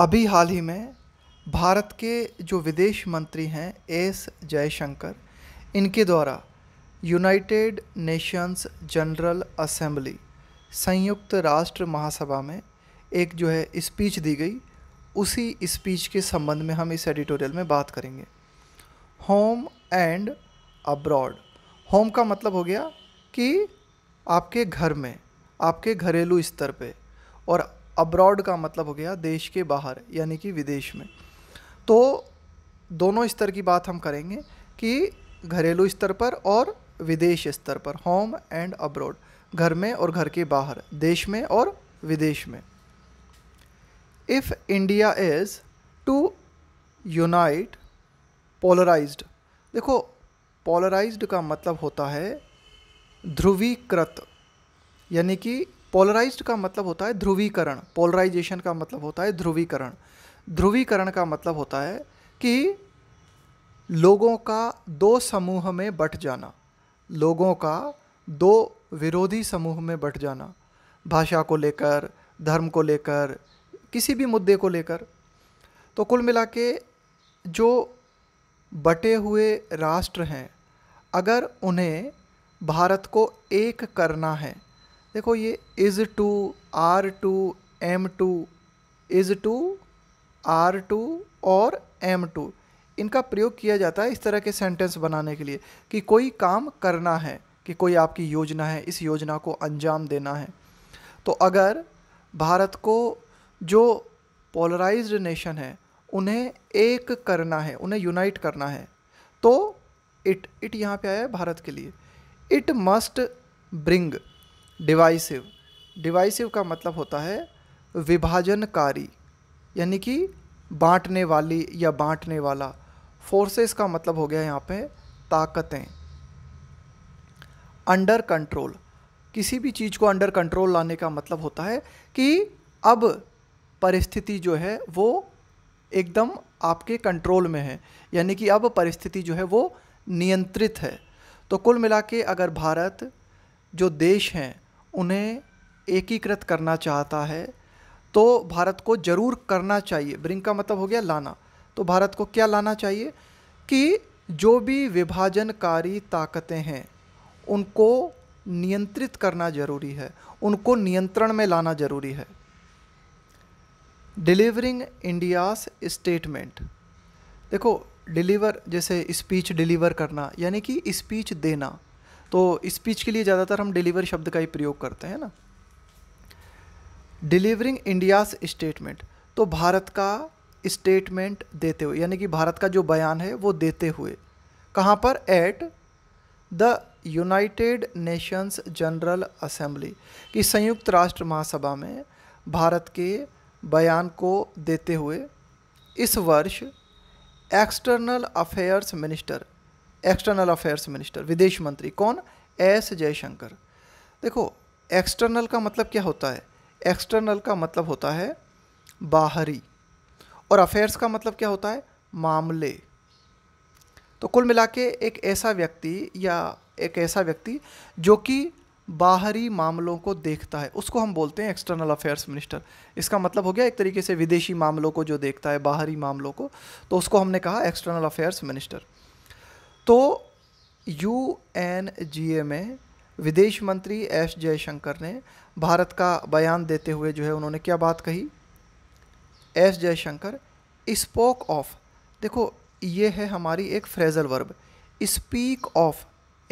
अभी हाल ही में भारत के जो विदेश मंत्री हैं एस जयशंकर इनके द्वारा यूनाइटेड नेशंस जनरल असेंबली संयुक्त राष्ट्र महासभा में एक जो है स्पीच दी गई उसी स्पीच के संबंध में हम इस एडिटोरियल में बात करेंगे होम एंड अब्रॉड होम का मतलब हो गया कि आपके घर में आपके घरेलू स्तर पे और अब्रॉड का मतलब हो गया देश के बाहर यानी कि विदेश में तो दोनों स्तर की बात हम करेंगे कि घरेलू स्तर पर और विदेश स्तर पर होम एंड अब्रॉड घर में और घर के बाहर देश में और विदेश में if India is to unite polarised देखो पोलराइज्ड का मतलब होता है ध्रुवीकृत यानी कि पोलराइज्ड का मतलब होता है ध्रुवीकरण पोलराइजेशन का मतलब होता है ध्रुवीकरण ध्रुवीकरण का मतलब होता है कि लोगों का दो समूह में बट जाना लोगों का दो विरोधी समूह में बट जाना भाषा को लेकर धर्म को लेकर किसी भी मुद्दे को लेकर तो कुल मिला के जो बटे हुए राष्ट्र हैं अगर उन्हें भारत को एक करना है देखो ये is to are to am to is to are to और एम टू इनका प्रयोग किया जाता है इस तरह के सेंटेंस बनाने के लिए कि कोई काम करना है कि कोई आपकी योजना है इस योजना को अंजाम देना है तो अगर भारत को जो पोलराइज्ड नेशन है उन्हें एक करना है उन्हें यूनाइट करना है तो इट इट यहाँ पे आया है भारत के लिए it must bring divisive divisive का मतलब होता है विभाजनकारी यानी कि बांटने वाली या बांटने वाला फोर्सेस का मतलब हो गया यहाँ पे ताकतें अंडर कंट्रोल किसी भी चीज़ को अंडर कंट्रोल लाने का मतलब होता है कि अब परिस्थिति जो है वो एकदम आपके कंट्रोल में है यानी कि अब परिस्थिति जो है वो नियंत्रित है तो कुल मिला के अगर भारत जो देश हैं उन्हें एकीकृत करना चाहता है तो भारत को ज़रूर करना चाहिए ब्रिंग का मतलब हो गया लाना तो भारत को क्या लाना चाहिए कि जो भी विभाजनकारी ताकतें हैं उनको नियंत्रित करना ज़रूरी है उनको नियंत्रण में लाना ज़रूरी है डिलीवरिंग इंडियास स्टेटमेंट देखो डिलीवर जैसे स्पीच डिलीवर करना यानी कि स्पीच देना तो स्पीच के लिए ज़्यादातर हम डिलीवर शब्द का ही प्रयोग करते हैं ना डिलीवरिंग इंडियाज स्टेटमेंट तो भारत का स्टेटमेंट देते हुए यानी कि भारत का जो बयान है वो देते हुए कहाँ पर at the United Nations General Assembly कि संयुक्त राष्ट्र महासभा में भारत के बयान को देते हुए इस वर्ष external affairs minister external affairs minister विदेश मंत्री कौन एस जयशंकर देखो एक्सटर्नल का मतलब क्या होता है एक्सटर्नल का मतलब होता है बाहरी और अफेयर्स का मतलब क्या होता है मामले तो कुल मिला के एक ऐसा व्यक्ति या एक ऐसा व्यक्ति जो कि बाहरी मामलों को देखता है उसको हम बोलते हैं एक्सटर्नल अफेयर्स मिनिस्टर इसका मतलब हो गया एक तरीके से विदेशी मामलों को जो देखता है बाहरी मामलों को तो उसको हमने कहा एक्सटर्नल अफेयर्स मिनिस्टर तो यू एन जी ए में विदेश मंत्री एस जयशंकर ने भारत का बयान देते हुए जो है उन्होंने क्या बात कही एस जयशंकर स्पोक ऑफ देखो ये है हमारी एक फ्रेजल वर्ब स्पीक ऑफ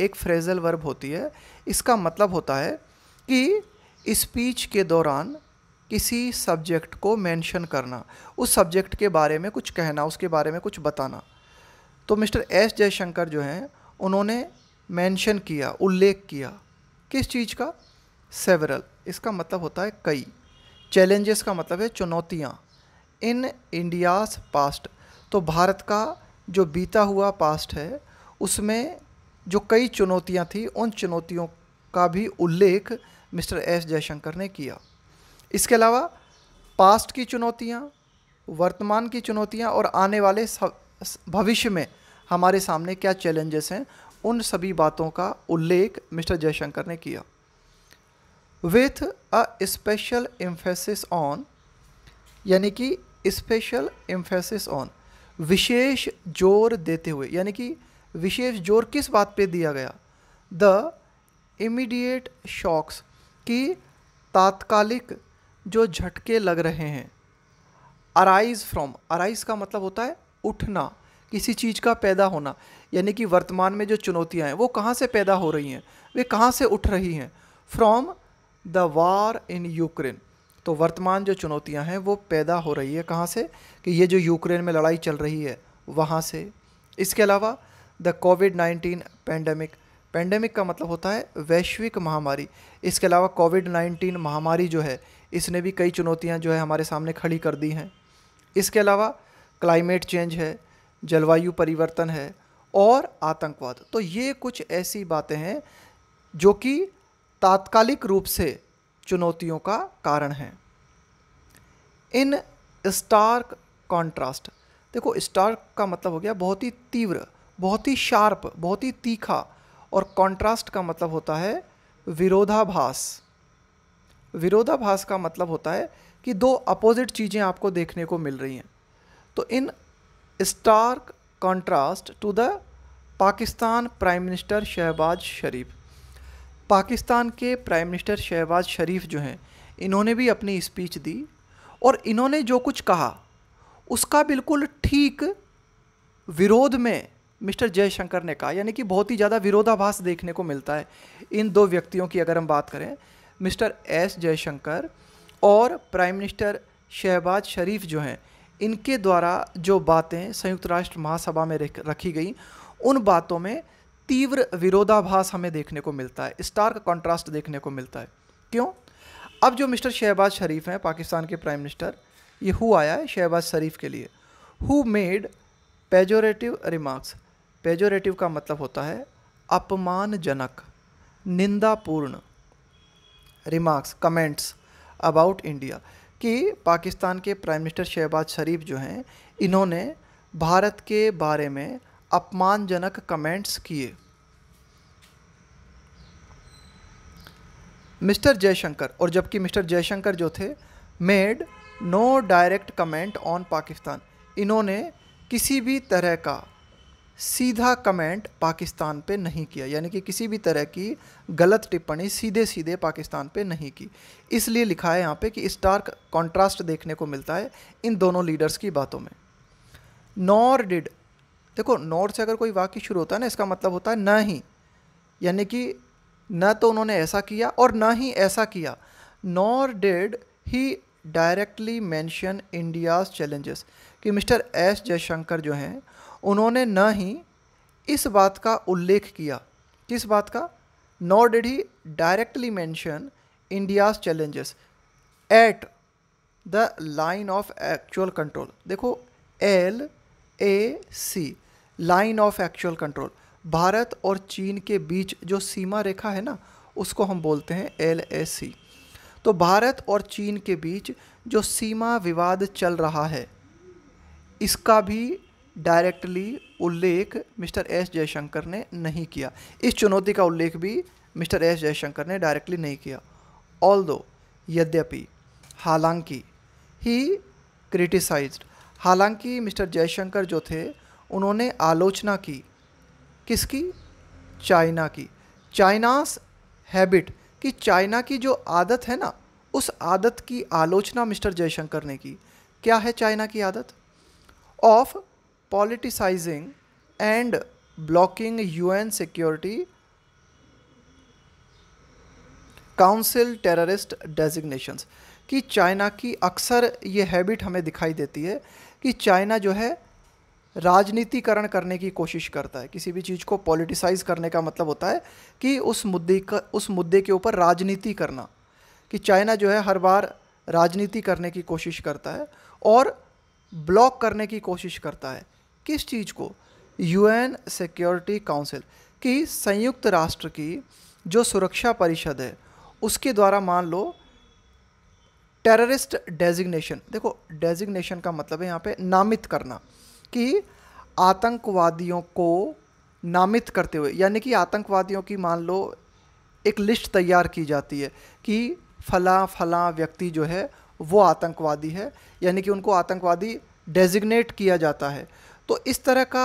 एक फ्रेजल वर्ब होती है इसका मतलब होता है कि स्पीच के दौरान किसी सब्जेक्ट को मेंशन करना उस सब्जेक्ट के बारे में कुछ कहना उसके बारे में कुछ बताना तो मिस्टर एस जयशंकर जो हैं उन्होंने मेंशन किया उल्लेख किया किस चीज़ का सेवरल इसका मतलब होता है कई चैलेंजेस का मतलब है चुनौतियाँ इन इंडियाज़ पास्ट तो भारत का जो बीता हुआ पास्ट है उसमें जो कई चुनौतियाँ थी उन चुनौतियों का भी उल्लेख मिस्टर एस जयशंकर ने किया इसके अलावा पास्ट की चुनौतियाँ वर्तमान की चुनौतियाँ और आने वाले सब भविष्य में हमारे सामने क्या चैलेंजेस हैं उन सभी बातों का उल्लेख मिस्टर जयशंकर ने किया with a special emphasis on यानी कि स्पेशल इम्फेसिस ऑन विशेष जोर देते हुए यानी कि विशेष जोर किस बात पे दिया गया द इमीडिएट शॉक्स की तात्कालिक जो झटके लग रहे हैं अराइज फ्रॉम अराइज का मतलब होता है उठना किसी चीज़ का पैदा होना यानी कि वर्तमान में जो चुनौतियाँ हैं वो कहाँ से पैदा हो रही हैं वे कहाँ से उठ रही हैं from the war in Ukraine तो वर्तमान जो चुनौतियाँ हैं वो पैदा हो रही है कहाँ से कि ये जो यूक्रेन में लड़ाई चल रही है वहाँ से इसके अलावा the covid nineteen pandemic pandemic का मतलब होता है वैश्विक महामारी इसके अलावा कोविड नाइन्टीन महामारी जो है इसने भी कई चुनौतियाँ जो है हमारे सामने खड़ी कर दी हैं इसके अलावा क्लाइमेट चेंज है जलवायु परिवर्तन है और आतंकवाद तो ये कुछ ऐसी बातें हैं जो कि तात्कालिक रूप से चुनौतियों का कारण हैं इन स्टार्क कॉन्ट्रास्ट देखो स्टार्क का मतलब हो गया बहुत ही तीव्र बहुत ही शार्प बहुत ही तीखा और कॉन्ट्रास्ट का मतलब होता है विरोधाभास विरोधाभास का मतलब होता है कि दो अपोजिट चीज़ें आपको देखने को मिल रही हैं तो in stark contrast to the Pakistan prime minister Shehbaz Sharif Pakistan के प्राइम मिनिस्टर शहबाज शरीफ जो हैं इन्होंने भी अपनी स्पीच दी और इन्होंने जो कुछ कहा उसका बिल्कुल ठीक विरोध में मिस्टर जयशंकर ने कहा यानी कि बहुत ही ज़्यादा विरोधाभास देखने को मिलता है इन दो व्यक्तियों की अगर हम बात करें मिस्टर एस जयशंकर और प्राइम मिनिस्टर शहबाज शरीफ जो हैं इनके द्वारा जो बातें संयुक्त राष्ट्र महासभा में रखी गई उन बातों में तीव्र विरोधाभास हमें देखने को मिलता है स्टार का कॉन्ट्रास्ट देखने को मिलता है क्यों अब जो मिस्टर शहबाज शरीफ हैं पाकिस्तान के प्राइम मिनिस्टर ये हु आया है शहबाज शरीफ के लिए who made pejorative remarks pejorative का मतलब होता है अपमानजनक निंदापूर्ण रिमार्क्स कमेंट्स अबाउट इंडिया कि पाकिस्तान के प्राइम मिनिस्टर शहबाज शरीफ जो हैं इन्होंने भारत के बारे में अपमानजनक कमेंट्स किए मिस्टर जयशंकर और जबकि मिस्टर जयशंकर जो थे made no direct comment on Pakistan इन्होंने किसी भी तरह का सीधा कमेंट पाकिस्तान पे नहीं किया यानी कि किसी भी तरह की गलत टिप्पणी सीधे सीधे पाकिस्तान पे नहीं की इसलिए लिखा है यहाँ पे कि स्टार कॉन्ट्रास्ट देखने को मिलता है इन दोनों लीडर्स की बातों में नॉर डिड देखो नॉर से अगर कोई वाक्य शुरू होता है ना इसका मतलब होता है ना ही यानी कि न तो उन्होंने ऐसा किया और ना ही ऐसा किया nor did he directly mention India's challenges कि मिस्टर एस जयशंकर जो हैं उन्होंने न ही इस बात का उल्लेख किया किस बात का nor did he directly mention India's challenges at the line of actual control देखो L A C line of actual control Bharat और चीन के बीच जो सीमा रेखा है ना उसको हम बोलते हैं एल ए सी तो भारत और चीन के बीच जो सीमा विवाद चल रहा है इसका भी डायरेक्टली उल्लेख मिस्टर एस जयशंकर ने नहीं किया इस चुनौती का उल्लेख भी मिस्टर एस जयशंकर ने डायरेक्टली नहीं किया ऑल दो यद्यपि हालांकि ही क्रिटिसाइज्ड हालांकि मिस्टर जयशंकर जो थे उन्होंने आलोचना की किसकी चाइना की चाइनास हैबिट कि चाइना की जो आदत है ना उस आदत की आलोचना मिस्टर जयशंकर ने की क्या है चाइना की आदत of politicizing and blocking UN Security council terrorist designations. कि चाइना की अक्सर ये हैबिट हमें दिखाई देती है कि चाइना जो है राजनीतिकरण करने की कोशिश करता है किसी भी चीज़ को पॉलिटिसाइज करने का मतलब होता है कि उस मुद्दे का उस मुद्दे के ऊपर राजनीति करना कि चाइना जो है हर बार राजनीति करने की कोशिश करता है और ब्लॉक करने की कोशिश करता है किस चीज़ को यूएन सिक्योरिटी काउंसिल कि संयुक्त राष्ट्र की जो सुरक्षा परिषद है उसके द्वारा मान लो टेररिस्ट डेजिग्नेशन देखो डेजिग्नेशन का मतलब है यहाँ पे नामित करना कि आतंकवादियों को नामित करते हुए यानी कि आतंकवादियों की मान लो एक लिस्ट तैयार की जाती है कि फला फला व्यक्ति जो है वो आतंकवादी है यानी कि उनको आतंकवादी डेजिग्नेट किया जाता है तो इस तरह का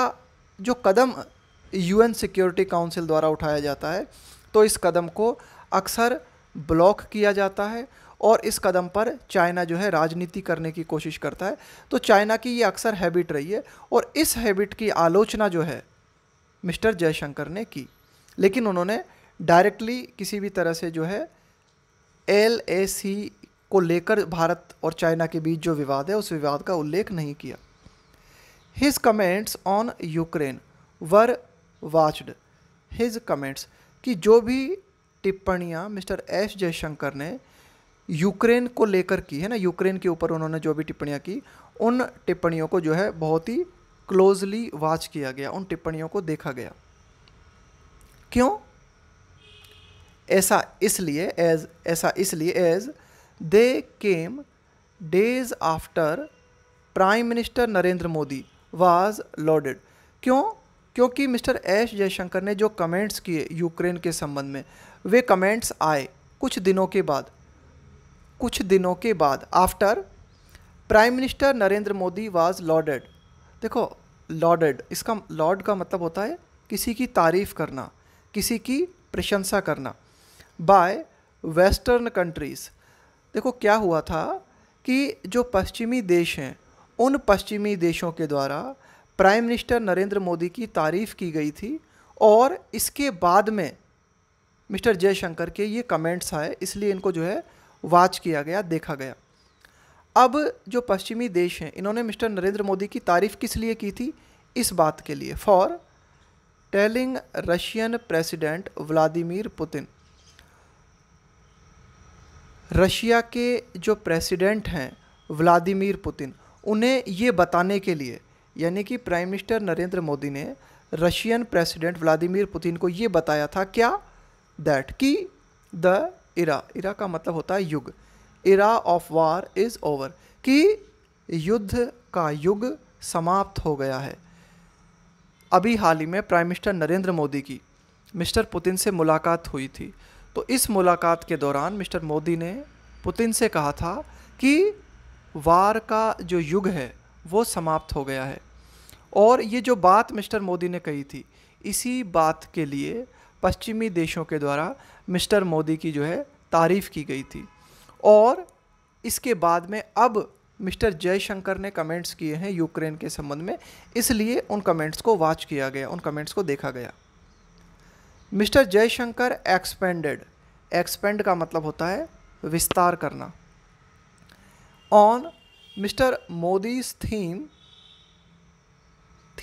जो कदम यूएन सिक्योरिटी काउंसिल द्वारा उठाया जाता है तो इस कदम को अक्सर ब्लॉक किया जाता है और इस कदम पर चाइना जो है राजनीति करने की कोशिश करता है तो चाइना की ये अक्सर हैबिट रही है और इस हैबिट की आलोचना जो है मिस्टर जयशंकर ने की लेकिन उन्होंने डायरेक्टली किसी भी तरह से जो है एल को लेकर भारत और चाइना के बीच जो विवाद है उस विवाद का उल्लेख नहीं किया his comments on Ukraine war watched his comments कि जो भी टिप्पणियाँ मिस्टर एस जयशंकर ने यूक्रेन को लेकर की है ना यूक्रेन के ऊपर उन्होंने जो भी टिप्पणियाँ की उन टिप्पणियों को जो है बहुत ही क्लोजली वॉच किया गया उन टिप्पणियों को देखा गया क्यों ऐसा इसलिए एज ऐसा इसलिए as they came days after prime minister Narendra Modi was lauded क्यों क्योंकि मिस्टर एस जयशंकर ने जो कमेंट्स किए यूक्रेन के संबंध में वे कमेंट्स आए कुछ दिनों के बाद कुछ दिनों के बाद after prime minister Narendra Modi was lauded देखो लॉडेड इसका लॉड का मतलब होता है किसी की तारीफ़ करना किसी की प्रशंसा करना बाय वेस्टर्न कंट्रीज़ देखो क्या हुआ था कि जो पश्चिमी देश हैं उन पश्चिमी देशों के द्वारा प्राइम मिनिस्टर नरेंद्र मोदी की तारीफ़ की गई थी और इसके बाद में मिस्टर जयशंकर के ये कमेंट्स आए इसलिए इनको जो है वाच किया गया देखा गया अब जो पश्चिमी देश हैं इन्होंने मिस्टर नरेंद्र मोदी की तारीफ़ किस लिए की थी इस बात के लिए for telling Russian president Vladimir Putin Russia के जो प्रेसिडेंट हैं व्लादिमीर पुतिन उन्हें ये बताने के लिए यानी कि प्राइम मिनिस्टर नरेंद्र मोदी ने रशियन प्रेसिडेंट व्लादिमीर पुतिन को ये बताया था क्या दैट कि द इरा इरा का मतलब होता है युग era of war is over कि युद्ध का युग समाप्त हो गया है अभी हाल ही में प्राइम मिनिस्टर नरेंद्र मोदी की मिस्टर पुतिन से मुलाकात हुई थी तो इस मुलाकात के दौरान मिस्टर मोदी ने पुतिन से कहा था कि वार का जो युग है वो समाप्त हो गया है और ये जो बात मिस्टर मोदी ने कही थी इसी बात के लिए पश्चिमी देशों के द्वारा मिस्टर मोदी की जो है तारीफ़ की गई थी और इसके बाद में अब मिस्टर जयशंकर ने कमेंट्स किए हैं यूक्रेन के संबंध में इसलिए उन कमेंट्स को वॉच किया गया उन कमेंट्स को देखा गया मिस्टर जयशंकर एक्सपेंडेड एक्सपेंड का मतलब होता है विस्तार करना on mister Modi's theme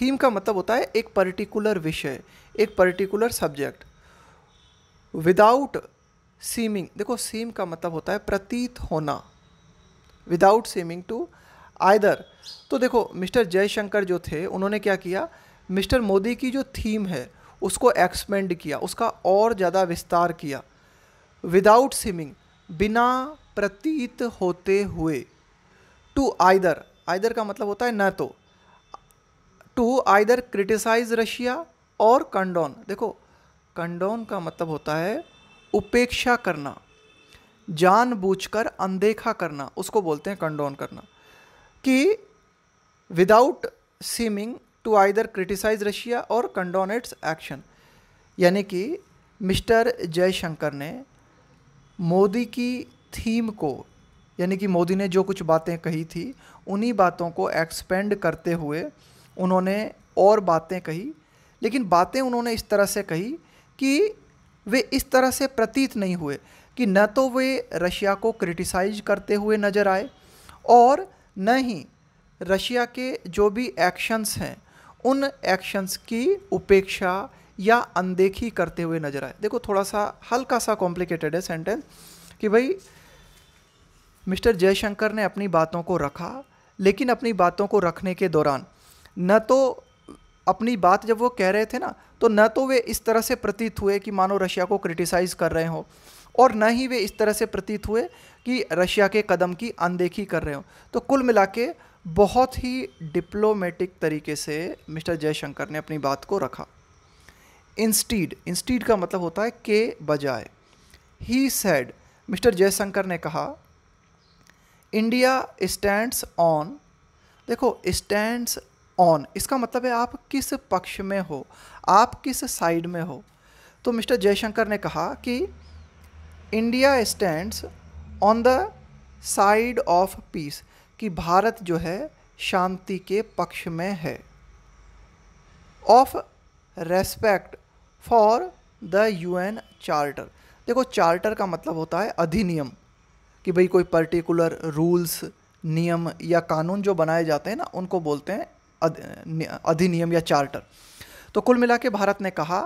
theme का मतलब होता है एक पर्टिकुलर विषय एक पर्टिकुलर सब्जेक्ट विदाउट सीमिंग देखो सीम का मतलब होता है प्रतीत होना विदाउट सीमिंग टू आइदर तो देखो मिस्टर जयशंकर जो थे उन्होंने क्या किया मिस्टर मोदी की जो थीम है उसको एक्सपेंड किया उसका और ज़्यादा विस्तार किया विदाउट सीमिंग बिना प्रतीत होते हुए टू आइदर आइदर का मतलब होता है न तो टू आइदर क्रिटिसाइज रशिया और कंडोन देखो कंडोन का मतलब होता है उपेक्षा करना जानबूझकर अनदेखा करना उसको बोलते हैं कंडोन करना कि without seeming to either criticise Russia और कंडोन इट्स एक्शन यानी कि मिस्टर जयशंकर ने मोदी की थीम को यानी कि मोदी ने जो कुछ बातें कही थी उन्हीं बातों को एक्सपेंड करते हुए उन्होंने और बातें कही लेकिन बातें उन्होंने इस तरह से कही कि वे इस तरह से प्रतीत नहीं हुए कि न तो वे रशिया को क्रिटिसाइज करते हुए नज़र आए और न ही रशिया के जो भी एक्शंस हैं उन एक्शंस की उपेक्षा या अनदेखी करते हुए नज़र आए देखो थोड़ा सा हल्का सा कॉम्प्लिकेटेड है सेंटेंस कि भाई मिस्टर जयशंकर ने अपनी बातों को रखा लेकिन अपनी बातों को रखने के दौरान न तो अपनी बात जब वो कह रहे थे ना तो न तो वे इस तरह से प्रतीत हुए कि मानो रशिया को क्रिटिसाइज़ कर रहे हों और न ही वे इस तरह से प्रतीत हुए कि रशिया के कदम की अनदेखी कर रहे हों तो कुल मिला के बहुत ही डिप्लोमेटिक तरीके से मिस्टर जयशंकर ने अपनी बात को रखा इंस्टीड इंस्टीड का मतलब होता है के बजाय ही सैड मिस्टर जयशंकर ने कहा इंडिया स्टैंड्स ऑन देखो स्टैंड्स ऑन इसका मतलब है आप किस पक्ष में हो आप किस साइड में हो तो मिस्टर जयशंकर ने कहा कि India stands on the side of peace कि भारत जो है शांति के पक्ष में है of respect for the UN charter देखो चार्टर का मतलब होता है अधिनियम कि भाई कोई पर्टिकुलर रूल्स नियम या कानून जो बनाए जाते हैं ना उनको बोलते हैं अधिनियम या चार्टर तो कुल मिला के भारत ने कहा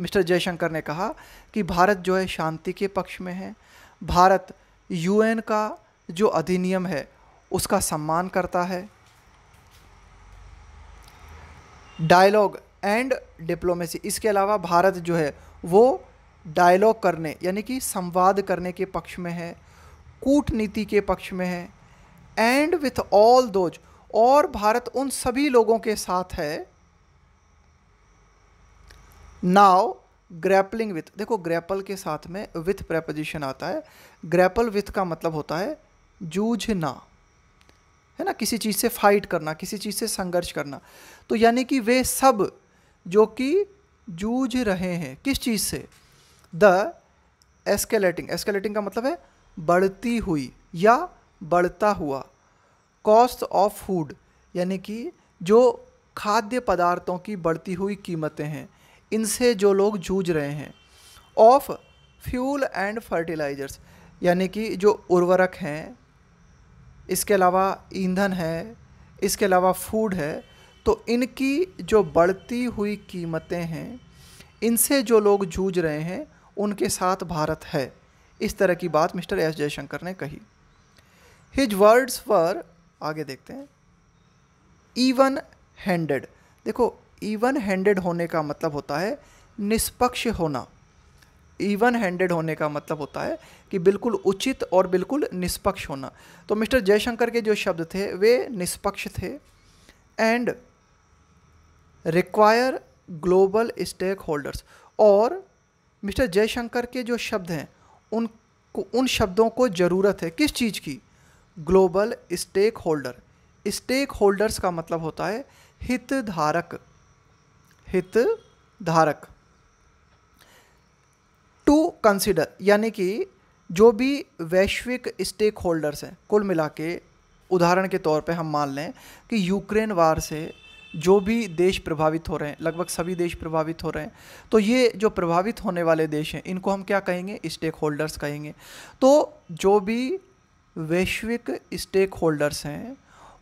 मिस्टर जयशंकर ने कहा कि भारत जो है शांति के पक्ष में है भारत यूएन का जो अधिनियम है उसका सम्मान करता है डायलॉग एंड डिप्लोमेसी इसके अलावा भारत जो है वो डायलॉग करने यानी कि संवाद करने के पक्ष में है कूटनीति के पक्ष में है एंड विथ ऑल दोज और भारत उन सभी लोगों के साथ है नाव ग्रैपलिंग विथ देखो ग्रैपल के साथ में विथ प्रेपोजिशन आता है ग्रैपल विथ का मतलब होता है जूझना है ना किसी चीज़ से फाइट करना किसी चीज़ से संघर्ष करना तो यानी कि वे सब जो कि जूझ रहे हैं किस चीज़ से द एस्केलेटिंग एस्केलेटिंग का मतलब है बढ़ती हुई या बढ़ता हुआ कॉस्ट ऑफ फूड यानी कि जो खाद्य पदार्थों की बढ़ती हुई कीमतें हैं इनसे जो लोग जूझ रहे हैं ऑफ फ्यूल एंड फर्टिलाइज़र्स यानी कि जो उर्वरक हैं इसके अलावा ईंधन है इसके अलावा फूड है तो इनकी जो बढ़ती हुई कीमतें हैं इनसे जो लोग जूझ रहे हैं उनके साथ भारत है इस तरह की बात मिस्टर एस जयशंकर ने कही हिज वर्ड्स फॉर आगे देखते हैं ईवन हैंडेड देखो इवन हैंडेड होने का मतलब होता है निष्पक्ष होना ईवन हैंडेड होने का मतलब होता है कि बिल्कुल उचित और बिल्कुल निष्पक्ष होना तो मिस्टर जयशंकर के जो शब्द थे वे निष्पक्ष थे and require global stakeholders और मिस्टर जयशंकर के जो शब्द हैं उन उन शब्दों को ज़रूरत है किस चीज़ की global stakeholder stakeholders का मतलब होता है हितधारक हितधारक टू कंसिडर यानी कि जो भी वैश्विक स्टेक होल्डर्स हैं कुल मिला के उदाहरण के तौर पे हम मान लें कि यूक्रेन वार से जो भी देश प्रभावित हो रहे हैं लगभग सभी देश प्रभावित हो रहे हैं तो ये जो प्रभावित होने वाले देश हैं इनको हम क्या कहेंगे स्टेक होल्डर्स कहेंगे तो जो भी वैश्विक स्टेक होल्डर्स हैं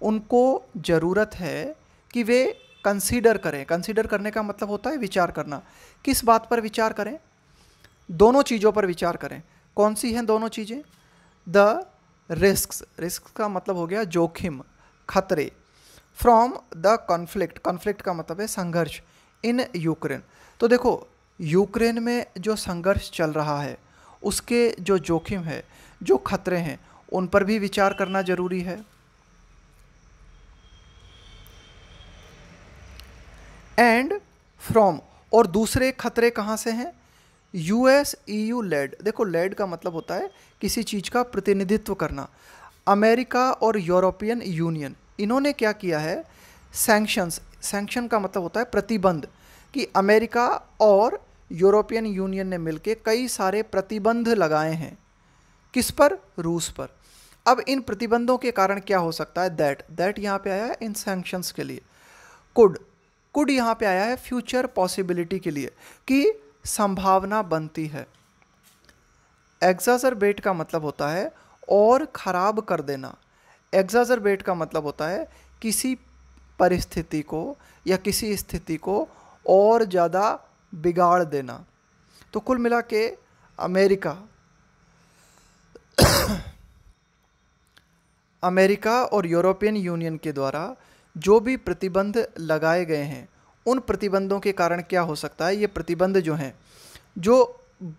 उनको ज़रूरत है कि वे कंसीडर करें कंसीडर करने का मतलब होता है विचार करना किस बात पर विचार करें दोनों चीज़ों पर विचार करें कौन सी हैं दोनों चीज़ें द रिस्क रिस्क का मतलब हो गया जोखिम खतरे फ्रॉम द कॉन्फ्लिक्ट कॉन्फ्लिक्ट का मतलब है संघर्ष इन यूक्रेन तो देखो यूक्रेन में जो संघर्ष चल रहा है उसके जो जोखिम है जो खतरे हैं उन पर भी विचार करना ज़रूरी है एंड फ्रॉम और दूसरे खतरे कहाँ से हैं U S E U led देखो लेड का मतलब होता है किसी चीज़ का प्रतिनिधित्व करना अमेरिका और यूरोपियन यूनियन इन्होंने क्या किया है सैंक्शंस सैंक्शन का मतलब होता है प्रतिबंध कि अमेरिका और यूरोपियन यूनियन ने मिलकर कई सारे प्रतिबंध लगाए हैं किस पर रूस पर अब इन प्रतिबंधों के कारण क्या हो सकता है दैट दैट यहाँ पे आया है इन सैंक्शंस के लिए कुड कुड यहाँ पे आया है फ्यूचर पॉसिबिलिटी के लिए कि संभावना बनती है एग्जाजर का मतलब होता है और ख़राब कर देना एग्जाजरबेट का मतलब होता है किसी परिस्थिति को या किसी स्थिति को और ज़्यादा बिगाड़ देना तो कुल मिला के अमेरिका अमेरिका और यूरोपियन यूनियन के द्वारा जो भी प्रतिबंध लगाए गए हैं उन प्रतिबंधों के कारण क्या हो सकता है ये प्रतिबंध जो हैं जो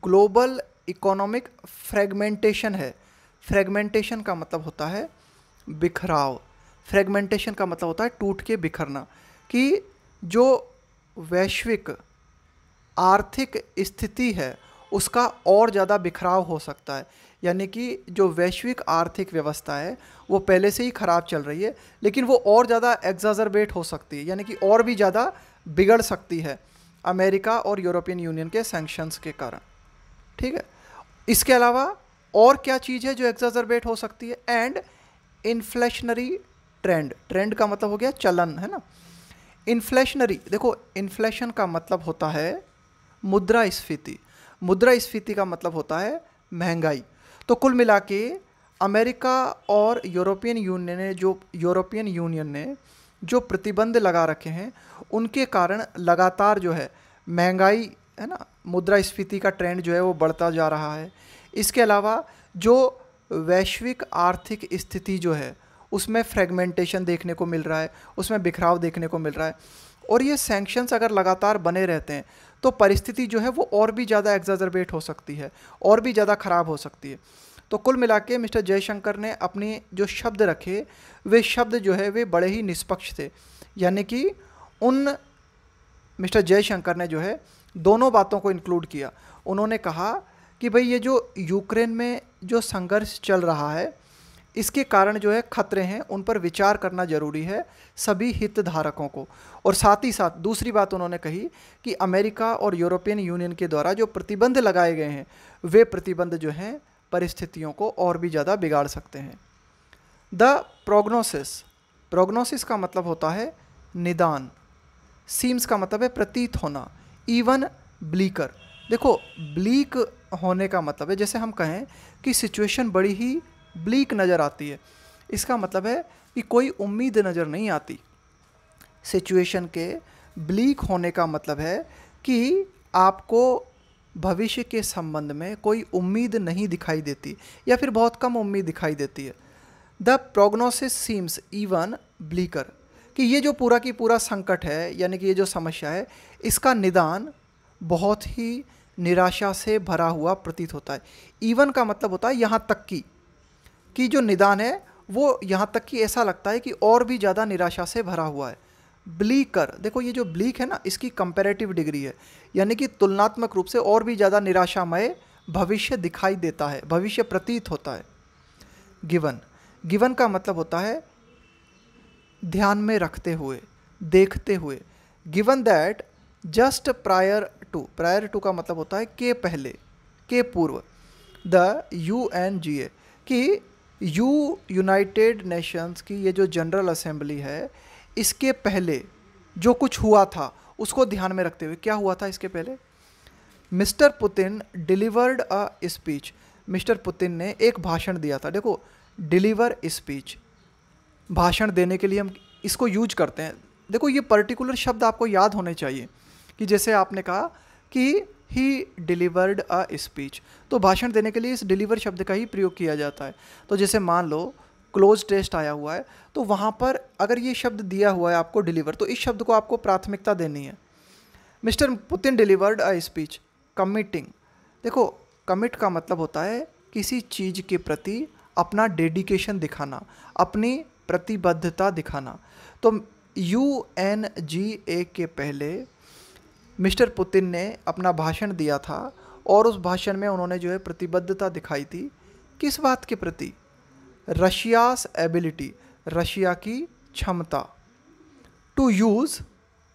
ग्लोबल इकोनॉमिक फ्रेगमेंटेशन है फ्रेगमेंटेशन का मतलब होता है बिखराव फ्रेगमेंटेशन का मतलब होता है टूट के बिखरना कि जो वैश्विक आर्थिक स्थिति है उसका और ज़्यादा बिखराव हो सकता है यानी कि जो वैश्विक आर्थिक व्यवस्था है वो पहले से ही ख़राब चल रही है लेकिन वो और ज़्यादा एग्जाजरबेट हो सकती है यानी कि और भी ज़्यादा बिगड़ सकती है अमेरिका और यूरोपियन यूनियन के सेंक्शंस के कारण ठीक है इसके अलावा और क्या चीज़ है जो एग्जाजरबेट हो सकती है एंड इन्फ्लेशनरी ट्रेंड ट्रेंड का मतलब हो गया चलन है ना इन्फ्लेशनरी देखो इन्फ्लेशन का मतलब होता है मुद्रा स्फीति मुद्रा स्फीति का मतलब होता है महंगाई तो कुल मिला के अमेरिका और यूरोपियन यूनियन ने जो यूरोपियन यूनियन ने जो प्रतिबंध लगा रखे हैं उनके कारण लगातार जो है महंगाई है ना मुद्रा स्फीति का ट्रेंड जो है वो बढ़ता जा रहा है इसके अलावा जो वैश्विक आर्थिक स्थिति जो है उसमें फ्रेगमेंटेशन देखने को मिल रहा है उसमें बिखराव देखने को मिल रहा है और ये सैंक्शंस अगर लगातार बने रहते हैं तो परिस्थिति जो है वो और भी ज़्यादा एग्जाजरबेट हो सकती है और भी ज़्यादा ख़राब हो सकती है तो कुल मिला के मिस्टर जयशंकर ने अपने जो शब्द रखे वे शब्द जो है वे बड़े ही निष्पक्ष थे यानी कि उन मिस्टर जयशंकर ने जो है दोनों बातों को इंक्लूड किया उन्होंने कहा कि भाई ये जो यूक्रेन में जो संघर्ष चल रहा है इसके कारण जो है खतरे हैं उन पर विचार करना जरूरी है सभी हितधारकों को और साथ ही साथ दूसरी बात उन्होंने कही कि अमेरिका और यूरोपियन यूनियन के द्वारा जो प्रतिबंध लगाए गए हैं वे प्रतिबंध जो हैं परिस्थितियों को और भी ज़्यादा बिगाड़ सकते हैं द प्रोग्नोसिस प्रोग्नोसिस का मतलब होता है निदान सीम्स का मतलब है प्रतीत होना इवन ब्लीकर देखो ब्लीक होने का मतलब है जैसे हम कहें कि सिचुएशन बड़ी ही ब्लीक नज़र आती है इसका मतलब है कि कोई उम्मीद नज़र नहीं आती सिचुएशन के ब्लीक होने का मतलब है कि आपको भविष्य के संबंध में कोई उम्मीद नहीं दिखाई देती या फिर बहुत कम उम्मीद दिखाई देती है the prognosis seems even bleaker कि ये जो पूरा की पूरा संकट है यानी कि ये जो समस्या है इसका निदान बहुत ही निराशा से भरा हुआ प्रतीत होता है इवन का मतलब होता है यहाँ तक की कि जो निदान है वो यहाँ तक कि ऐसा लगता है कि और भी ज़्यादा निराशा से भरा हुआ है ब्लीकर देखो ये जो ब्लीक है ना इसकी कंपेरेटिव डिग्री है यानी कि तुलनात्मक रूप से और भी ज़्यादा निराशामय भविष्य दिखाई देता है भविष्य प्रतीत होता है गिवन गिवन का मतलब होता है ध्यान में रखते हुए देखते हुए given that just prior to prior to का मतलब होता है के पहले के पूर्व the U N G A कि यू यूनाइटेड नेशंस की ये जो जनरल असेंबली है इसके पहले जो कुछ हुआ था उसको ध्यान में रखते हुए क्या हुआ था इसके पहले mister Putin delivered a speech mister Putin ने एक भाषण दिया था देखो डिलीवर स्पीच भाषण देने के लिए हम इसको यूज करते हैं देखो ये पर्टिकुलर शब्द आपको याद होने चाहिए कि जैसे आपने कहा कि ही डिलीवर्ड अ स्पीच तो भाषण देने के लिए इस डिलीवर शब्द का ही प्रयोग किया जाता है तो जैसे मान लो क्लोज टेस्ट आया हुआ है तो वहाँ पर अगर ये शब्द दिया हुआ है आपको डिलीवर तो इस शब्द को आपको प्राथमिकता देनी है mister Putin delivered a speech committing देखो कमिट का मतलब होता है किसी चीज़ के प्रति अपना डेडिकेशन दिखाना अपनी प्रतिबद्धता दिखाना तो यू एन जी ए के पहले मिस्टर पुतिन ने अपना भाषण दिया था और उस भाषण में उन्होंने जो है प्रतिबद्धता दिखाई थी किस बात के प्रति रशियास एबिलिटी रशिया की क्षमता टू यूज़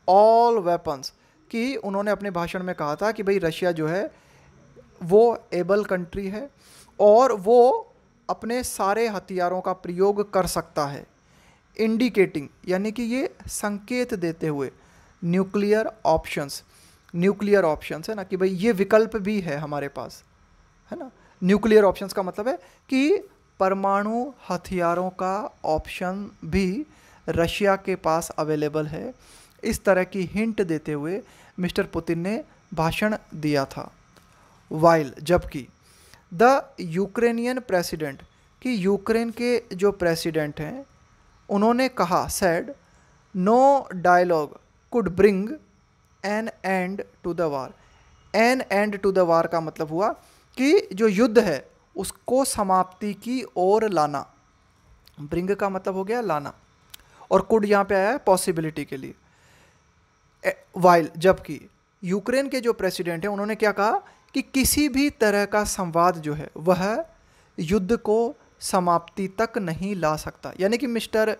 ऑल वेपन्स कि उन्होंने अपने भाषण में कहा था कि भाई रशिया जो है वो एबल कंट्री है और वो अपने सारे हथियारों का प्रयोग कर सकता है इंडिकेटिंग यानी कि ये संकेत देते हुए न्यूक्लियर ऑप्शंस न्यूक्लियर ऑप्शंस है ना कि भाई ये विकल्प भी है हमारे पास है ना न्यूक्लियर ऑप्शंस का मतलब है कि परमाणु हथियारों का ऑप्शन भी रशिया के पास अवेलेबल है इस तरह की हिंट देते हुए मिस्टर पुतिन ने भाषण दिया था वाइल जबकि द यूक्रेनियन प्रेसिडेंट कि यूक्रेन के जो प्रेसिडेंट हैं उन्होंने कहा said no dialogue could bring an end to the war an end to the war का मतलब हुआ कि जो युद्ध है उसको समाप्ति की ओर लाना ब्रिंग का मतलब हो गया लाना और कुड यहाँ पे आया है पॉसिबिलिटी के लिए वाइल जबकि यूक्रेन के जो प्रेसिडेंट हैं उन्होंने क्या कहा कि किसी भी तरह का संवाद जो है वह युद्ध को समाप्ति तक नहीं ला सकता यानी कि मिस्टर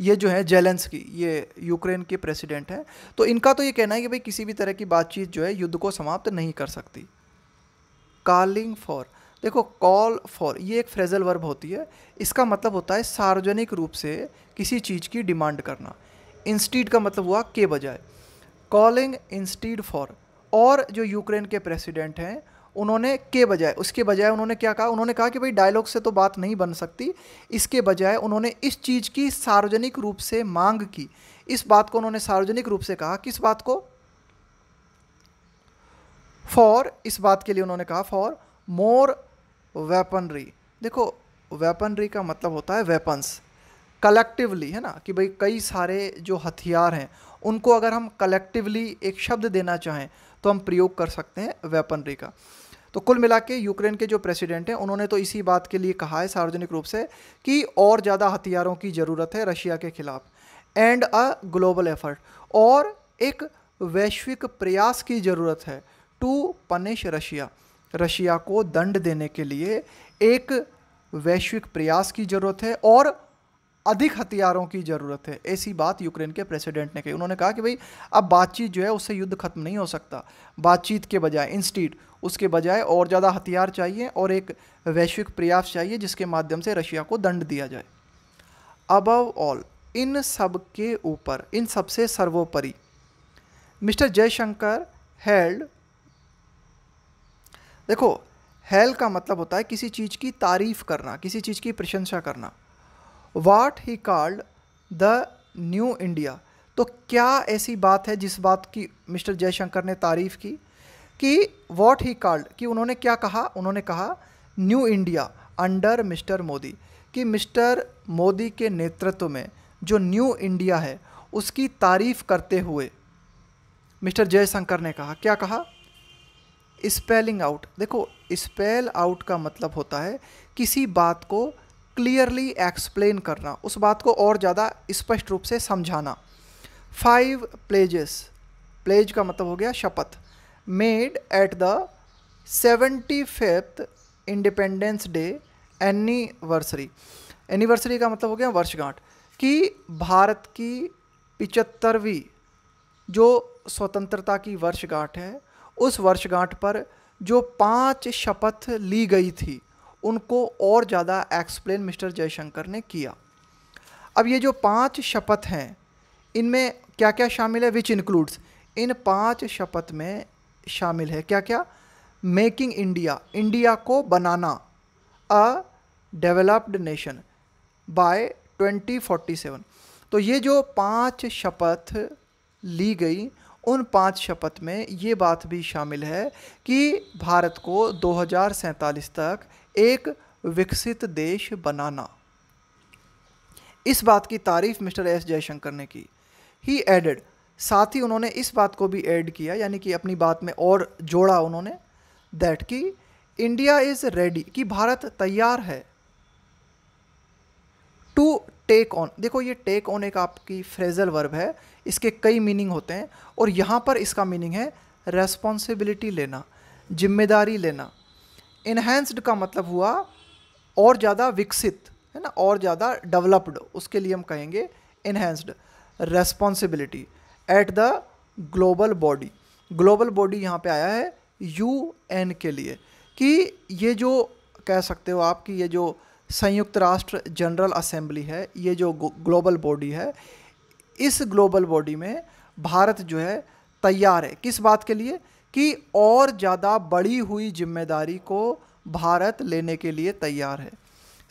ये जो है जेलेंस की ये यूक्रेन के प्रेसिडेंट हैं तो इनका तो ये कहना है कि भाई किसी भी तरह की बातचीत जो है युद्ध को समाप्त नहीं कर सकती कॉलिंग फॉर देखो कॉल फॉर ये एक फ्रेजल वर्ब होती है इसका मतलब होता है सार्वजनिक रूप से किसी चीज़ की डिमांड करना इंस्टीड का मतलब हुआ के बजाय कॉलिंग इंस्टीड फॉर और जो यूक्रेन के प्रेसिडेंट हैं उन्होंने के बजाय उसके बजाय उन्होंने क्या कहा उन्होंने कहा कि भाई डायलॉग से तो बात नहीं बन सकती इसके बजाय उन्होंने इस चीज़ की सार्वजनिक रूप से मांग की इस बात को उन्होंने सार्वजनिक रूप से कहा किस बात को फॉर इस बात के लिए उन्होंने कहा फॉर मोर वेपनरी देखो वेपनरी का मतलब होता है वेपन्स कलेक्टिवली है ना कि भाई कई सारे जो हथियार हैं उनको अगर हम कलेक्टिवली एक शब्द देना चाहें तो हम प्रयोग कर सकते हैं वेपनरी का तो कुल मिला के यूक्रेन के जो प्रेसिडेंट हैं उन्होंने तो इसी बात के लिए कहा है सार्वजनिक रूप से कि और ज़्यादा हथियारों की ज़रूरत है रशिया के खिलाफ एंड अ ग्लोबल एफर्ट और एक वैश्विक प्रयास की ज़रूरत है टू पनिश रशिया रशिया को दंड देने के लिए एक वैश्विक प्रयास की ज़रूरत है और अधिक हथियारों की ज़रूरत है ऐसी बात यूक्रेन के प्रेसिडेंट ने कही उन्होंने कहा कि भाई अब बातचीत जो है उससे युद्ध खत्म नहीं हो सकता बातचीत के बजाय इंस्टीट उसके बजाय और ज़्यादा हथियार चाहिए और एक वैश्विक प्रयास चाहिए जिसके माध्यम से रशिया को दंड दिया जाए अबव ऑल इन सब के ऊपर इन सबसे सर्वोपरि मिस्टर जयशंकर हेल्ड देखो हेल का मतलब होता है किसी चीज़ की तारीफ़ करना किसी चीज़ की प्रशंसा करना what he called the new India तो क्या ऐसी बात है जिस बात की मिस्टर जयशंकर ने तारीफ़ की कि वॉट ही कॉल्ड कि उन्होंने क्या कहा उन्होंने कहा new India under mister Modi कि मिस्टर मोदी के नेतृत्व में जो न्यू इंडिया है उसकी तारीफ़ करते हुए मिस्टर जयशंकर ने कहा क्या कहा स्पेलिंग आउट देखो स्पेल आउट का मतलब होता है किसी बात को क्लियरली एक्सप्लेन करना उस बात को और ज़्यादा स्पष्ट रूप से समझाना फाइव प्लेजेस प्लेज का मतलब हो गया शपथ made at the seventy fifth independence day anniversary anniversary का मतलब हो गया वर्षगांठ कि भारत की पिचहत्तरवीं जो स्वतंत्रता की वर्षगांठ है उस वर्षगांठ पर जो पांच शपथ ली गई थी उनको और ज़्यादा एक्सप्लेन मिस्टर जयशंकर ने किया अब ये जो पांच शपथ हैं इनमें क्या क्या शामिल है विच इंक्लूड्स इन पांच शपथ में शामिल है क्या क्या मेकिंग इंडिया इंडिया को बनाना अ डेवलप्ड नेशन बाय 2047 तो ये जो पांच शपथ ली गई उन पांच शपथ में ये बात भी शामिल है कि भारत को दो तक एक विकसित देश बनाना इस बात की तारीफ मिस्टर एस जयशंकर ने की ही एडेड साथ ही उन्होंने इस बात को भी ऐड किया यानी कि अपनी बात में और जोड़ा उन्होंने दैट कि इंडिया इज रेडी कि भारत तैयार है टू टेक ऑन देखो ये टेक ऑन एक आपकी फ्रेजल वर्ब है इसके कई मीनिंग होते हैं और यहाँ पर इसका मीनिंग है रेस्पॉन्सिबिलिटी लेना जिम्मेदारी लेना इन्हेंस्ड का मतलब हुआ और ज़्यादा विकसित है ना और ज़्यादा डेवलप्ड उसके लिए हम कहेंगे enhanced responsibility at the global body global body यहाँ पे आया है यू एन के लिए कि ये जो कह सकते हो आप कि ये जो संयुक्त राष्ट्र जनरल असेंबली है ये जो ग्लोबल बॉडी है इस ग्लोबल बॉडी में भारत जो है तैयार है किस बात के लिए कि और ज़्यादा बढ़ी हुई जिम्मेदारी को भारत लेने के लिए तैयार है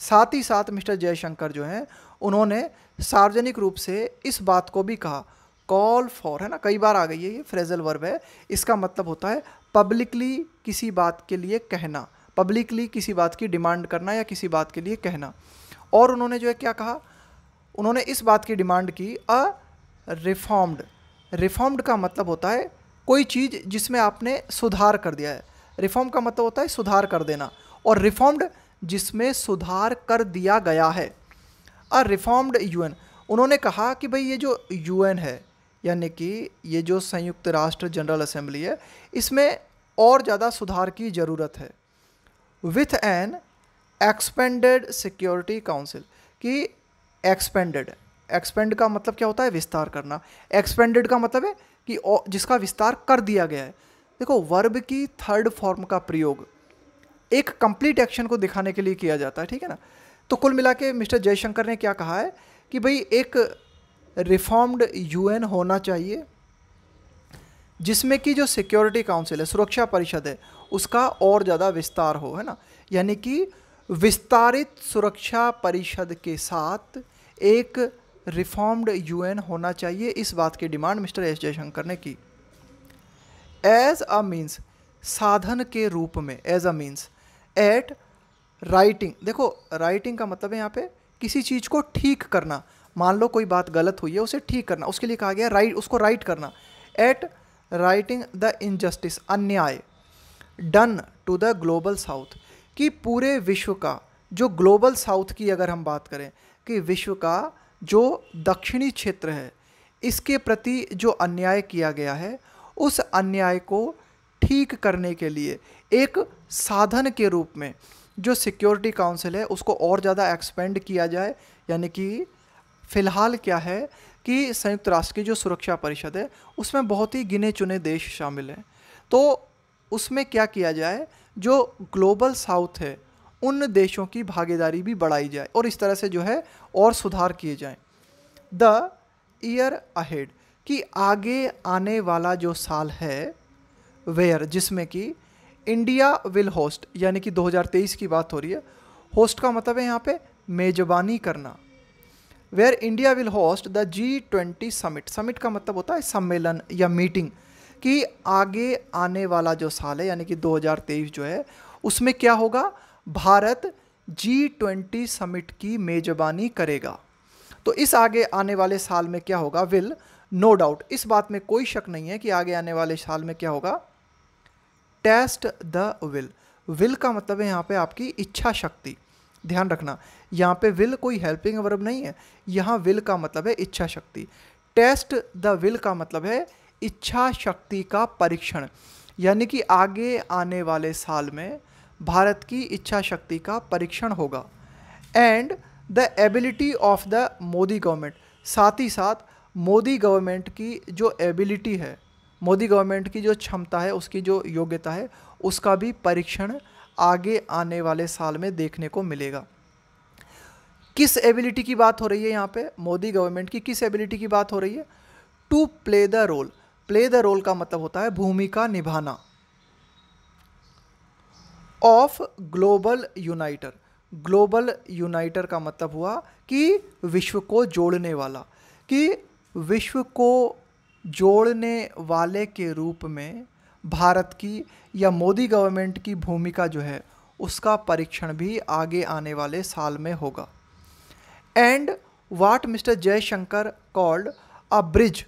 साथ ही साथ मिस्टर जयशंकर जो हैं उन्होंने सार्वजनिक रूप से इस बात को भी कहा कॉल फॉर है ना कई बार आ गई है ये फ्रेजल वर्ब है इसका मतलब होता है पब्लिकली किसी बात के लिए कहना पब्लिकली किसी बात की डिमांड करना या किसी बात के लिए कहना और उन्होंने जो है क्या कहा उन्होंने इस बात की डिमांड की अ रिफॉर्म्ड रिफॉर्म्ड का मतलब होता है कोई चीज़ जिसमें आपने सुधार कर दिया है रिफॉर्म का मतलब होता है सुधार कर देना और रिफॉर्म्ड जिसमें सुधार कर दिया गया है अ रिफॉर्म्ड यूएन उन्होंने कहा कि भाई ये जो यूएन है यानी कि ये जो संयुक्त राष्ट्र जनरल असेंबली है इसमें और ज़्यादा सुधार की ज़रूरत है with an expanded security council कि एक्सपेंडेड एक्सपेंड का मतलब क्या होता है विस्तार करना एक्सपेंडेड का मतलब है कि जिसका विस्तार कर दिया गया है देखो वर्ब की थर्ड फॉर्म का प्रयोग एक कंप्लीट एक्शन को दिखाने के लिए किया जाता है ठीक है ना तो कुल मिला के मिस्टर जयशंकर ने क्या कहा है कि भाई एक रिफॉर्म्ड यूएन होना चाहिए जिसमें कि जो सिक्योरिटी काउंसिल है सुरक्षा परिषद है उसका और ज़्यादा विस्तार हो है ना यानी कि विस्तारित सुरक्षा परिषद के साथ एक रिफॉर्म्ड यूएन होना चाहिए इस बात की डिमांड मिस्टर एस जयशंकर ने की एज अ मीन्स साधन के रूप में as a means at righting देखो राइटिंग का मतलब है यहाँ पे किसी चीज़ को ठीक करना मान लो कोई बात गलत हुई है उसे ठीक करना उसके लिए कहा गया राइट उसको राइट करना एट राइटिंग द इनजस्टिस अन्याय done to the global south कि पूरे विश्व का जो ग्लोबल साउथ की अगर हम बात करें कि विश्व का जो दक्षिणी क्षेत्र है इसके प्रति जो अन्याय किया गया है उस अन्याय को ठीक करने के लिए एक साधन के रूप में जो सिक्योरिटी काउंसिल है उसको और ज़्यादा एक्सपेंड किया जाए यानी कि फ़िलहाल क्या है कि संयुक्त राष्ट्र की जो सुरक्षा परिषद है उसमें बहुत ही गिने चुने देश शामिल हैं तो उसमें क्या किया जाए जो ग्लोबल साउथ है उन देशों की भागीदारी भी बढ़ाई जाए और इस तरह से जो है और सुधार किए जाएं द ईयर अहेड कि आगे आने वाला जो साल है वेयर जिसमें कि इंडिया विल होस्ट यानी कि 2023 की बात हो रही है होस्ट का मतलब है यहाँ पे मेजबानी करना where India will host the G twenty summit summit का मतलब होता है सम्मेलन या मीटिंग कि आगे आने वाला जो साल है यानी कि 2023 जो है उसमें क्या होगा भारत जी ट्वेंटी समिट की मेजबानी करेगा तो इस आगे आने वाले साल में क्या होगा विल नो डाउट इस बात में कोई शक नहीं है कि आगे आने वाले साल में क्या होगा टेस्ट द विल विल का मतलब है यहाँ पे आपकी इच्छा शक्ति ध्यान रखना यहाँ पे विल कोई हेल्पिंग वर्ब नहीं है यहाँ विल का मतलब है इच्छा शक्ति टेस्ट द विल का मतलब है इच्छा शक्ति का परीक्षण यानी कि आगे आने वाले साल में भारत की इच्छा शक्ति का परीक्षण होगा and the ability of the Modi government साथ ही साथ मोदी गवर्नमेंट की जो एबिलिटी है मोदी गवर्नमेंट की जो क्षमता है उसकी जो योग्यता है उसका भी परीक्षण आगे आने वाले साल में देखने को मिलेगा किस एबिलिटी की बात हो रही है यहाँ पे मोदी गवर्नमेंट की किस एबिलिटी की बात हो रही है to play the role play the role का मतलब होता है भूमिका निभाना of global uniter global uniter का मतलब हुआ कि विश्व को जोड़ने वाला कि विश्व को जोड़ने वाले के रूप में भारत की या मोदी गवर्नमेंट की भूमिका जो है उसका परीक्षण भी आगे आने वाले साल में होगा and what mister Jaishankar called a bridge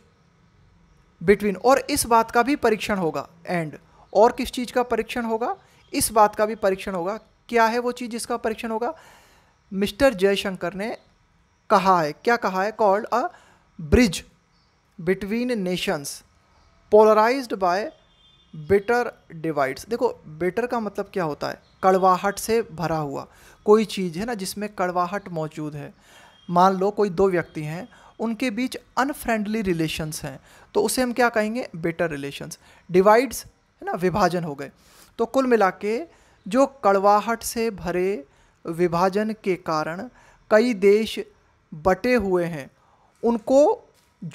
between और इस बात का भी परीक्षण होगा एंड और किस चीज़ का परीक्षण होगा इस बात का भी परीक्षण होगा क्या है वो चीज़ जिसका परीक्षण होगा मिस्टर जयशंकर ने कहा है क्या कहा है called a bridge between nations polarise by bitter divides देखो बेटर का मतलब क्या होता है कड़वाहट से भरा हुआ कोई चीज़ है ना जिसमें कड़वाहट मौजूद है मान लो कोई दो व्यक्ति हैं उनके बीच अनफ्रेंडली रिलेशंस हैं तो उसे हम क्या कहेंगे बेटर रिलेशंस डिवाइड्स है ना विभाजन हो गए तो कुल मिला के जो कड़वाहट से भरे विभाजन के कारण कई देश बटे हुए हैं उनको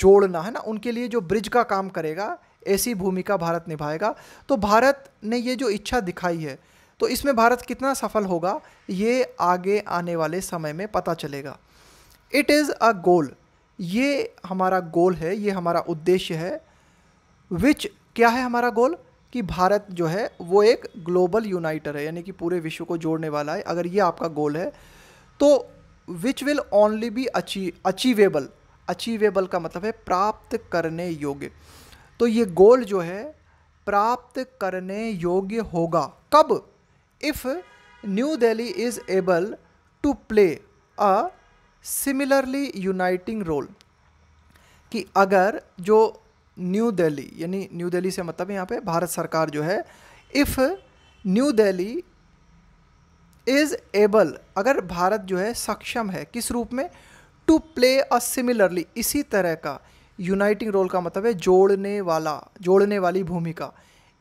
जोड़ना है ना उनके लिए जो ब्रिज का काम करेगा ऐसी भूमिका भारत निभाएगा तो भारत ने ये जो इच्छा दिखाई है तो इसमें भारत कितना सफल होगा ये आगे आने वाले समय में पता चलेगा इट इज़ अ गोल ये हमारा गोल है ये हमारा उद्देश्य है विच क्या है हमारा गोल कि भारत जो है वो एक ग्लोबल यूनाइटर है यानी कि पूरे विश्व को जोड़ने वाला है अगर ये आपका गोल है तो which will only be achieve achievable achievable का मतलब है प्राप्त करने योग्य तो ये गोल जो है प्राप्त करने योग्य होगा कब if New Delhi is able to play a similarly uniting role कि अगर जो न्यू दिल्ली यानी न्यू दिल्ली से मतलब यहाँ पे भारत सरकार जो है if New Delhi is able अगर भारत जो है सक्षम है किस रूप में टू प्ले अ सिमिलरली इसी तरह का यूनाइटिंग रोल का मतलब है जोड़ने वाला जोड़ने वाली भूमिका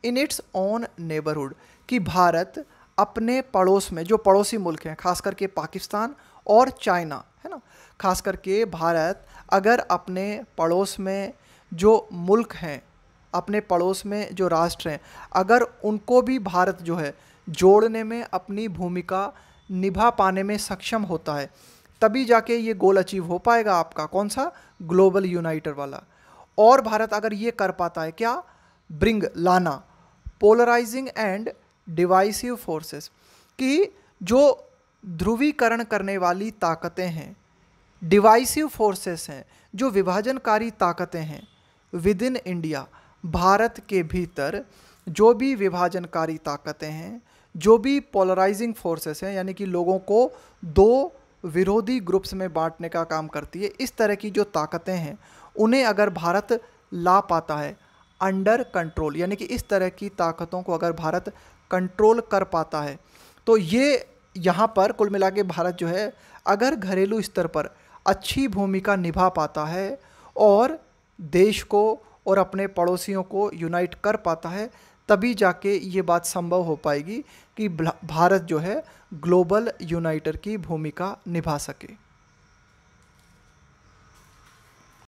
इन इट्स ओन नेबरहुड कि भारत अपने पड़ोस में जो पड़ोसी मुल्क हैं खास करके पाकिस्तान और चाइना है ना खास करके भारत अगर अपने पड़ोस में जो मुल्क हैं अपने पड़ोस में जो राष्ट्र हैं अगर उनको भी भारत जो है जोड़ने में अपनी भूमिका निभा पाने में सक्षम होता है तभी जाके ये गोल अचीव हो पाएगा आपका कौन सा ग्लोबल यूनाइटर वाला और भारत अगर ये कर पाता है क्या ब्रिंग लाना पोलराइजिंग एंड डिवाइसिव फोर्सेस कि जो ध्रुवीकरण करने वाली ताकतें हैं डिवाइसिव फोर्सेस हैं जो विभाजनकारी ताकतें हैं विद इन इंडिया भारत के भीतर जो भी विभाजनकारी ताकतें हैं जो भी पोलराइजिंग फोर्सेस हैं यानी कि लोगों को दो विरोधी ग्रुप्स में बांटने का काम करती है इस तरह की जो ताकतें हैं उन्हें अगर भारत ला पाता है अंडर कंट्रोल यानी कि इस तरह की ताकतों को अगर भारत कंट्रोल कर पाता है तो ये यहाँ पर कुल मिला के भारत जो है अगर घरेलू स्तर पर अच्छी भूमिका निभा पाता है और देश को और अपने पड़ोसियों को यूनाइट कर पाता है तभी जाके ये बात संभव हो पाएगी कि भारत जो है ग्लोबल यूनाइटर की भूमिका निभा सके